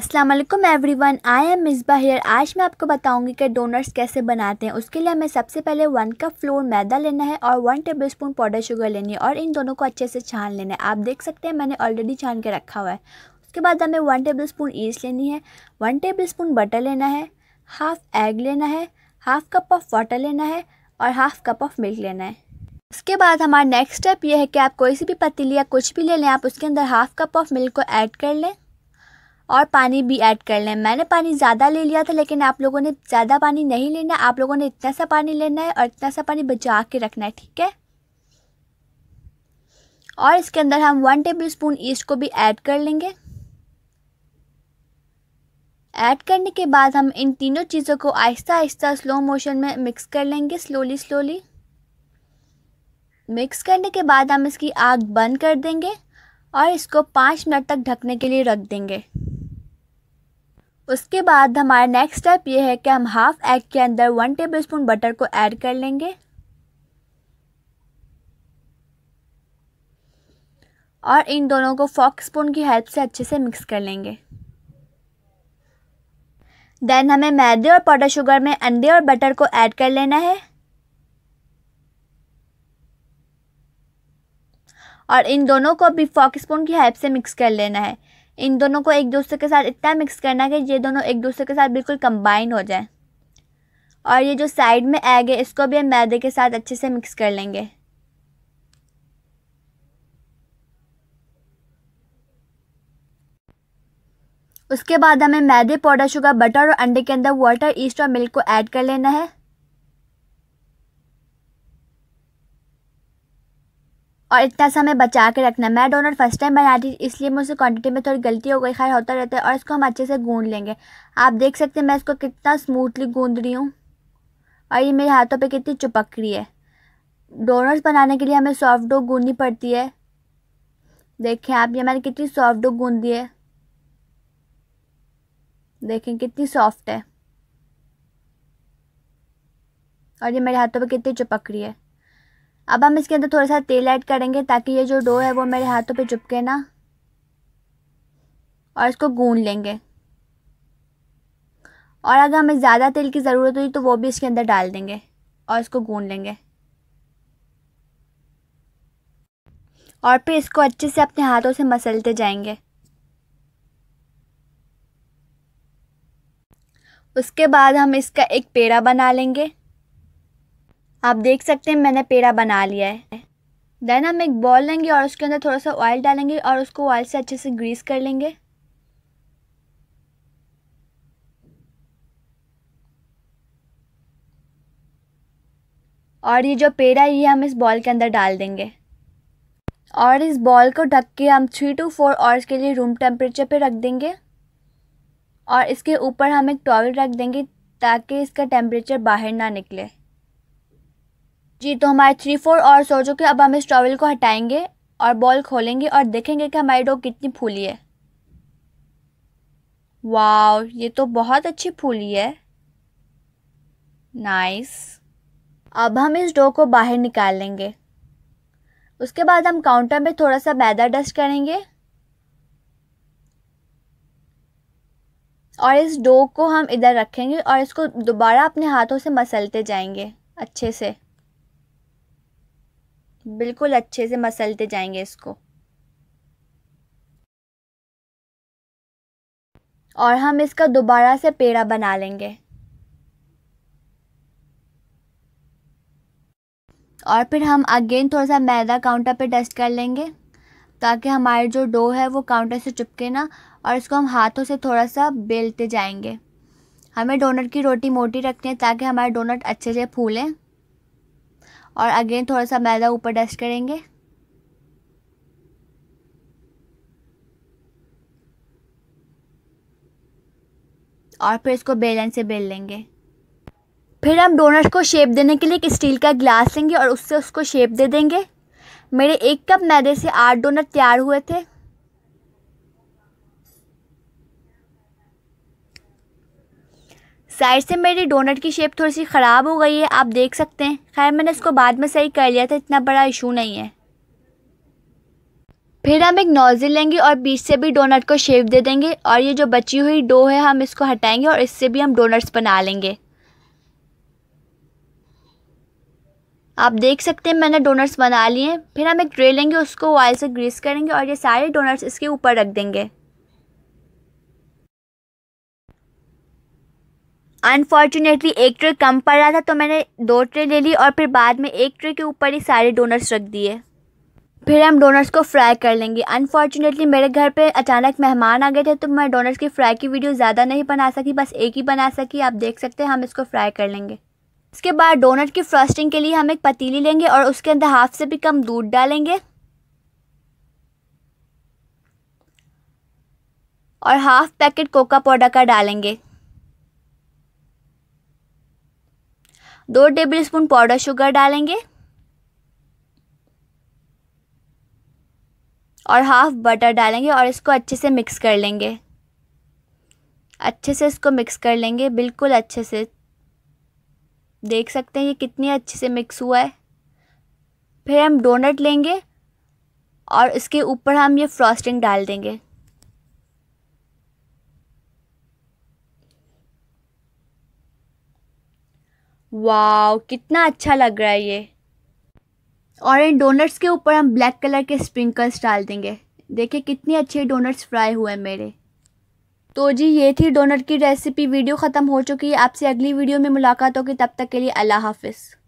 अस्सलाम वालेकुम everyone I am Misba here आज मैं आपको बताऊंगी कि डोनट्स कैसे बनाते हैं उसके लिए हमें सबसे पहले वन कप फ्लोर मैदा लेना है और one tablespoon powder sugar लेनी है और इन दोनों को अच्छे से छान लेना है आप देख सकते हैं मैंने ऑलरेडी छान के रखा हुआ है उसके बाद हमें वन टेबल स्पून लेनी है वन टेबल स्पून बटर लेना है हाफ़ एग लेना है हाफ़ कप ऑफ़ वाटर लेना है और हाफ़ कप ऑफ़ मिल्क लेना है उसके बाद हमारा नेक्स्ट स्टेप यह है कि आप कोई सी भी पतीली या कुछ भी ले लें आप उसके अंदर हाफ़ कप ऑफ़ मिल्क को ऐड कर लें और पानी भी ऐड कर लें मैंने पानी ज़्यादा ले लिया था लेकिन आप लोगों ने ज़्यादा पानी नहीं लेना आप लोगों ने इतना सा पानी लेना है और इतना सा पानी बचा के रखना है ठीक है और इसके अंदर हम वन टेबल स्पून ईस्ट को भी ऐड कर लेंगे ऐड करने के बाद हम इन तीनों चीज़ों को आहिस्ता आहिस्ता स्लो मोशन में मिक्स कर लेंगे स्लोली स्लोली मिक्स करने के बाद हम इसकी आग बंद कर देंगे और इसको पाँच मिनट तक ढकने के लिए रख देंगे उसके बाद हमारा नेक्स्ट स्टेप ये है कि हम हाफ एग के अंदर वन टेबल स्पून बटर को ऐड कर लेंगे और इन दोनों को फॉक स्पून की हेल्प से अच्छे से मिक्स कर लेंगे देन हमें मैदे और पाउडर शुगर में अंडे और बटर को ऐड कर लेना है और इन दोनों को भी फॉक स्पून की हेल्प से मिक्स कर लेना है इन दोनों को एक दूसरे के साथ इतना मिक्स करना कि ये दोनों एक दूसरे के साथ बिल्कुल कंबाइन हो जाए और ये जो साइड में एग है इसको भी हम मैदे के साथ अच्छे से मिक्स कर लेंगे उसके बाद हमें मैदे पाउडर शुगर बटर और अंडे के अंदर वाटर ईस्ट और मिल्क को ऐड कर लेना है और इतना समय बचा के रखना मैं डोनट फर्स्ट टाइम बना थी इसलिए मुझसे क्वांटिटी में थोड़ी गलती हो गई खैर होता रहता है और इसको हम अच्छे से गूंद लेंगे आप देख सकते हैं मैं इसको कितना स्मूथली गूंद रही हूँ और ये मेरे हाथों पे कितनी चुपक रही है डोनट्स बनाने के लिए हमें सॉफ्ट डो गूंदनी पड़ती है देखें आप ये मैंने कितनी सॉफ्ट डो गूंदी है देखें कितनी सॉफ्ट है और ये मेरे हाथों पर कितनी चुपक रही है अब हम इसके अंदर थोड़ा सा तेल ऐड करेंगे ताकि ये जो डो है वो मेरे हाथों पे चुपके ना और इसको गून लेंगे और अगर हमें ज़्यादा तेल की ज़रूरत हुई तो वो भी इसके अंदर डाल देंगे और इसको गून लेंगे और फिर इसको अच्छे से अपने हाथों से मसलते जाएंगे उसके बाद हम इसका एक पेड़ा बना लेंगे आप देख सकते हैं मैंने पेड़ा बना लिया है देन हम एक बॉल लेंगे और उसके अंदर थोड़ा सा ऑयल डालेंगे और उसको ऑयल से अच्छे से ग्रीस कर लेंगे और ये जो पेड़ा है ये हम इस बॉल के अंदर डाल देंगे और इस बॉल को ढक के हम थ्री टू फोर आवर्स के लिए रूम टेम्परेचर पे रख देंगे और इसके ऊपर हम एक टॉवल रख देंगे ताकि इसका टेम्परेचर बाहर ना निकले जी तो हमारे थ्री फोर और सो चुके अब हम इस टॉवल को हटाएंगे और बॉल खोलेंगे और देखेंगे कि हमारी डॉग कितनी फूली है वाव ये तो बहुत अच्छी फूली है नाइस अब हम इस डॉग को बाहर निकाल लेंगे उसके बाद हम काउंटर में थोड़ा सा मैदा डस्ट करेंगे और इस डो को हम इधर रखेंगे और इसको दोबारा अपने हाथों से मसलते जाएंगे अच्छे से बिल्कुल अच्छे से मसलते जाएंगे इसको और हम इसका दोबारा से पेड़ा बना लेंगे और फिर हम अगेन थोड़ा सा मैदा काउंटर पे डस्ट कर लेंगे ताकि हमारे जो डो है वो काउंटर से चिपके ना और इसको हम हाथों से थोड़ा सा बेलते जाएंगे हमें डोनट की रोटी मोटी रखनी है ताकि हमारे डोनट अच्छे से फूलें और अगेन थोड़ा सा मैदा ऊपर डस्ट करेंगे और फिर इसको बेलन से बेल लेंगे फिर हम डोनट्स को शेप देने के लिए एक स्टील का ग्लास लेंगे और उससे उसको शेप दे देंगे मेरे एक कप मैदे से आठ डोनट तैयार हुए थे साइड से मेरी डोनट की शेप थोड़ी सी ख़राब हो गई है आप देख सकते हैं खैर मैंने इसको बाद में सही कर लिया था इतना बड़ा इशू नहीं है फिर हम एक नोज़ल लेंगे और बीच से भी डोनट को शेप दे देंगे और ये जो बची हुई डो है हम इसको हटाएंगे और इससे भी हम डोनट्स बना लेंगे आप देख सकते हैं मैंने डोनट्स बना लिए हैं फिर हम एक ट्रे लेंगे उसको ऑयल से ग्रीस करेंगे और ये सारे डोनट्स इसके ऊपर रख देंगे अनफॉर्चुनेटली एक ट्रे कम पड़ रहा था तो मैंने दो ट्रे ले ली और फिर बाद में एक ट्रे के ऊपर ही सारे डोनट्स रख दिए फिर हम डोनट्स को फ्राई कर लेंगे अनफॉर्चुनेटली मेरे घर पे अचानक मेहमान आ गए थे तो मैं डोनट्स की फ्राई की वीडियो ज़्यादा नहीं बना सकी बस एक ही बना सकी आप देख सकते हैं हम इसको फ्राई कर लेंगे इसके बाद डोनट की फ्रॉस्टिंग के लिए हम एक पतीली लेंगे और उसके अंदर हाफ से भी कम दूध डालेंगे और हाफ पैकेट कोका पाउडर का डालेंगे दो टेबलस्पून पाउडर शुगर डालेंगे और हाफ बटर डालेंगे और इसको अच्छे से मिक्स कर लेंगे अच्छे से इसको मिक्स कर लेंगे बिल्कुल अच्छे से देख सकते हैं ये कितनी अच्छे से मिक्स हुआ है फिर हम डोनट लेंगे और इसके ऊपर हम ये फ्रॉस्टिंग डाल देंगे वाओ कितना अच्छा लग रहा है ये और इन डोनट्स के ऊपर हम ब्लैक कलर के स्प्रिंकल्स डाल देंगे देखिए कितने अच्छे डोनट्स फ्राई हुए मेरे तो जी ये थी डोनट की रेसिपी वीडियो ख़त्म हो चुकी है आपसे अगली वीडियो में मुलाकात होगी तब तक के लिए अल्लाह हाफिज़